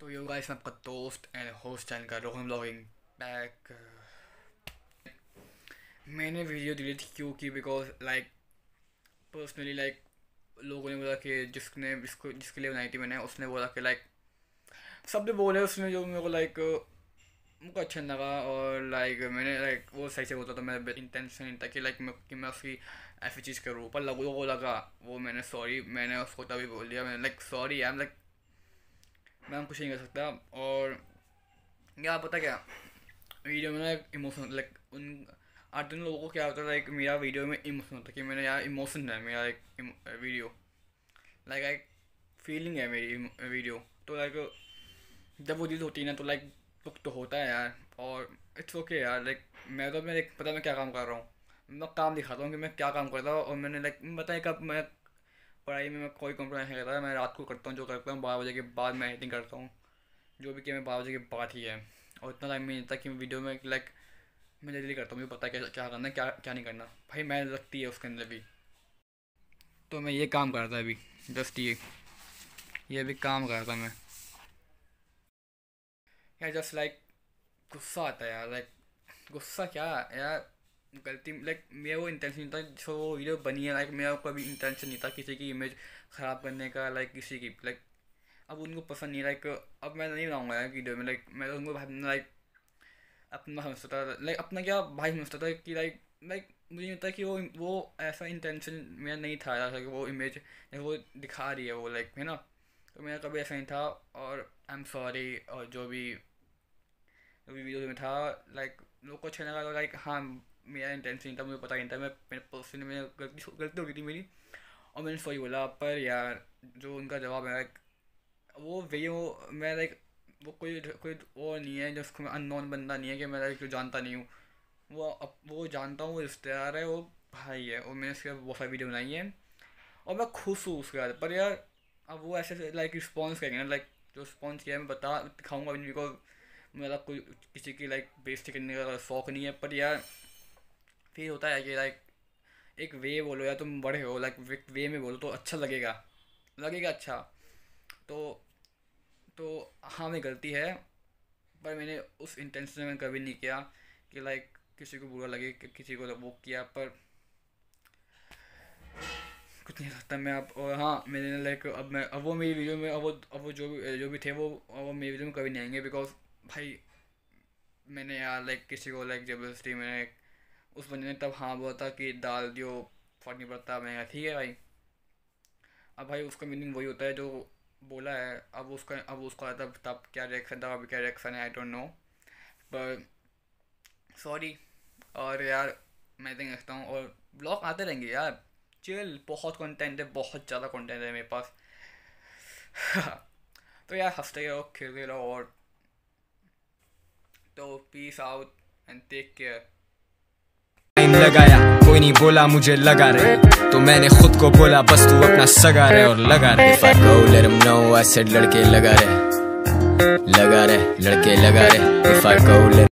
तो yo guys मैं आपका दोस्त एंड होस्ट चैनल का रोहन ब्लॉगिंग बैक मैंने वीडियो डिलीट थी क्योंकि बिकॉज लाइक पर्सनली लाइक लोगों ने बोला कि जिसने जिसको जिसके लिए बनाई थी मैंने उसने बोला कि लाइक सब ने बोले उसने जो मेरे को लाइक मुझको अच्छा लगा और लाइक मैंने लाइक वो सही से बोलता तो मेरा इंटेंशन नहीं था कि लाइक मैं कि मैं उसकी ऐसी चीज़ करूँ पर लोगों को लगा वो मैंने सॉरी मैंने उसको तभी बोल दिया मैंने like sorry I am like मैं हम कुछ नहीं कर सकता और क्या पता क्या वीडियो में ना इमोशन लाइक उन आठ दिन लोगों को क्या होता है लाइक मेरा वीडियो में इमोशन होता है कि मेरा यार इमोशन है मेरा एक वीडियो लाइक एक फीलिंग है मेरी वीडियो तो लाइक जब वो चीज़ होती है ना तो लाइक दुख तो होता है यार और इट्स ओके okay यार लाइक मैं तो मैं पता मैं क्या काम कर रहा हूँ मैं काम दिखाता हूँ कि मैं क्या काम करता हूँ और मैंने लाइक बताया कब मैं पढ़ाई में मैं कोई कंप्लेन नहीं करता मैं रात को करता हूँ जो करता हूँ बारह बजे के बाद मैं एडिटिंग करता हूँ जो भी किया मैं बारह बजे के बाद ही है और इतना टाइम नहीं देता कि मैं वीडियो में लाइक मैं जल्दी करता हूँ मुझे पता है क्या क्या करना है क्या क्या नहीं करना भाई मैं लगती है उसके अंदर भी तो मैं ये काम करता अभी जस्ट ये ये भी काम करता मैं यार जस्ट लाइक गुस्सा आता है यार लाइक गुस्सा क्या यार गलती लाइक मेरा वो इंटेंशन नहीं था जो वो वीडियो बनी है लाइक मेरा कभी इंटेंशन नहीं था किसी की इमेज ख़राब करने का लाइक किसी की लाइक अब उनको पसंद नहीं लाइक अब मैं नहीं बनाऊँगा यार वीडियो में लाइक मैं तो उनको लाइक अपना समझता था लाइक अपना क्या भाई समझता था कि लाइक लाइक मुझे नहीं होता कि वो वो ऐसा इंटेंशन मेरा नहीं था ऐसा कि वो इमेज वो दिखा रही है वो लाइक है ना तो मेरा कभी ऐसा नहीं था और आई एम सॉरी और जो भी जो भी वीडियो में था लाइक लोग को अच्छा लगा लाइक हाँ मेरा इंटेंशन था मुझे पता नहीं था मैं मेरे पर्सन में गलती गलती हो गई थी मेरी और मैंने सॉरी बोला पर यार जो उनका जवाब है वो वे वो मैं लाइक वो कोई कोई वो नहीं है जो उसको अननोन बंदा नहीं है कि मैं लाइक जो जानता नहीं हूँ वो अब वो जानता हूँ वो रिश्तेदार है वो भाई है और मैंने उसके बहुत सारी वीडियो बनाई है और मैं खुश हूँ उसके बाद पर यार अब वो ऐसे लाइक रिस्पॉन्स करेंगे ना लाइक जो रिस्पॉन्स किया है मैं बता दिखाऊंगा बिकॉज मेरा कोई किसी की लाइक बेस्ती करने का शौक नहीं है पर यार फील होता है कि लाइक एक वे बोलो या तुम बड़े हो लाइक वे में बोलो तो अच्छा लगेगा लगेगा अच्छा तो तो हाँ मेरी गलती है पर मैंने उस इंटेंशन में कभी नहीं किया कि लाइक किसी को बुरा लगे कि किसी को वो किया पर कुछ नहीं सकता मैं आप और हाँ मैंने लाइक अब मैं अब वो मेरी वीडियो में अब वो अब वो जो भी जो भी थे वो वो मेरी वीडियो में कभी नहीं आएंगे बिकॉज भाई मैंने यार लाइक किसी को लाइक जबरदस्ती मैंने उस बंदे ने तब हाँ बोला था कि डाल दियो फर्क नहीं पड़ता महंगा ठीक है भाई अब भाई उसका मीनिंग वही होता है जो बोला है अब उसका अब उसको आया था तब क्या रिएक्शन था अभी क्या रिएक्शन है आई डोंट नो पर सॉरी और यार मैं तो देखता हूँ और ब्लॉग आते रहेंगे यार चिल बहुत कंटेंट है बहुत ज़्यादा कंटेंट है मेरे पास तो यार हंसते रहो खेलते रहो और तो peace out and take care time लगाया कोई नहीं बोला मुझे लगा रहे तो मैंने खुद को बोला बस तू अपना सगा रहे और लगा रहे If I go let him know I said लड़के लगा रहे लगा रहे लड़के लगा रहे If I go let